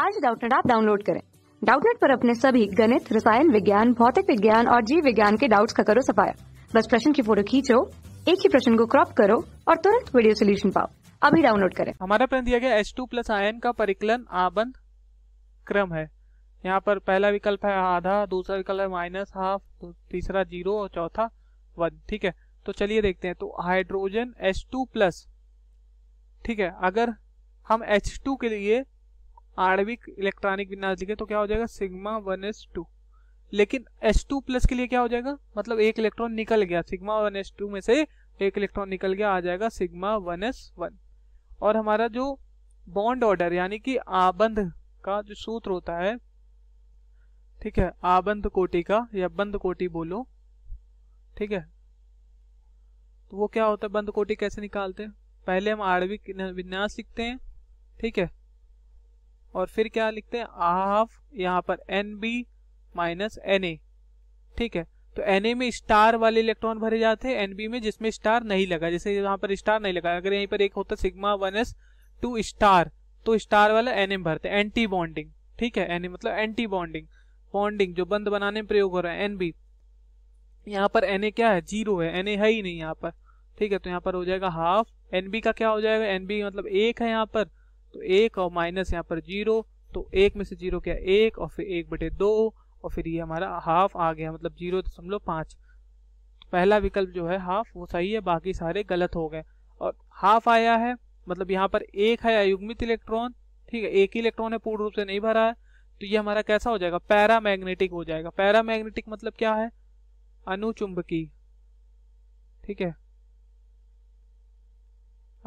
आज डाउटनेट आप डाउनलोड करें डाउटनेट पर अपने सभी गणित रसायन विज्ञान भौतिक विज्ञान और जीव विज्ञान के डाउट्स का करो सफाया बस प्रश्न की फोटो खींचो एक ही प्रश्न को क्रॉप करो और तुरंत वीडियो सोल्यूशन पाओ अभी डाउनलोड करें हमारा प्रश्न दिया गया एच टू प्लस आयन का परिकलन आबंध क्रम है यहाँ पर पहला विकल्प है आधा दूसरा विकल्प है माइनस हाफ तो तीसरा जीरो और चौथा वन ठीक है तो चलिए देखते हैं तो हाइड्रोजन एच टू प्लस ठीक है अगर हम एच टू के लिए आणविक इलेक्ट्रॉनिक विन्यास लिखे तो क्या हो जाएगा सिग्मा वन एस टू लेकिन एस टू प्लस के लिए क्या हो जाएगा मतलब एक इलेक्ट्रॉन निकल गया सिग्मा वन एस टू में से एक इलेक्ट्रॉन निकल गया आ जाएगा सिग्मा वन एस वन और हमारा जो बॉन्ड ऑर्डर यानी कि आबंध का जो सूत्र होता है ठीक है आबंध कोटि का या बंद कोटि बोलो ठीक है तो वो क्या होता है बंद कोटि कैसे निकालते हैं पहले हम आणविक विन्यास लिखते हैं ठीक है और फिर क्या लिखते हैं हाफ यहाँ पर n b minus n a ठीक है तो एन ए में स्टार वाले इलेक्ट्रॉन भरे जाते हैं एन में जिसमें स्टार नहीं लगा जैसे यहाँ पर स्टार नहीं लगा अगर यहीं पर एक होता sigma one S two star तो स्टार वाला एन भरते हैं एंटी बॉन्डिंग ठीक है एन ए मतलब एंटी बॉन्डिंग बॉन्डिंग जो बंद बनाने में प्रयोग हो रहा है एन बी यहाँ पर एन ए क्या है जीरो है एन है ही नहीं यहाँ पर ठीक है तो यहाँ पर हो जाएगा हाफ एन बी का क्या हो जाएगा एन बी मतलब एक है यहाँ पर तो एक और माइनस यहाँ पर जीरो तो एक में से जीरो क्या एक और फिर एक बटे दो और फिर ये हमारा हाफ आ गया मतलब जीरो दशमलव पाँच पहला विकल्प जो है हाफ वो सही है बाकी सारे गलत हो गए और हाफ आया है मतलब यहाँ पर एक है अयुग्मित इलेक्ट्रॉन ठीक है एक ही इलेक्ट्रॉन है पूर्ण रूप से नहीं भरा है तो ये हमारा कैसा हो जाएगा मैग्नेटिक हो जाएगा मैग्नेटिक मतलब क्या है अनुचुंबकी ठीक है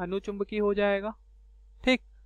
अनुचुंबकी हो जाएगा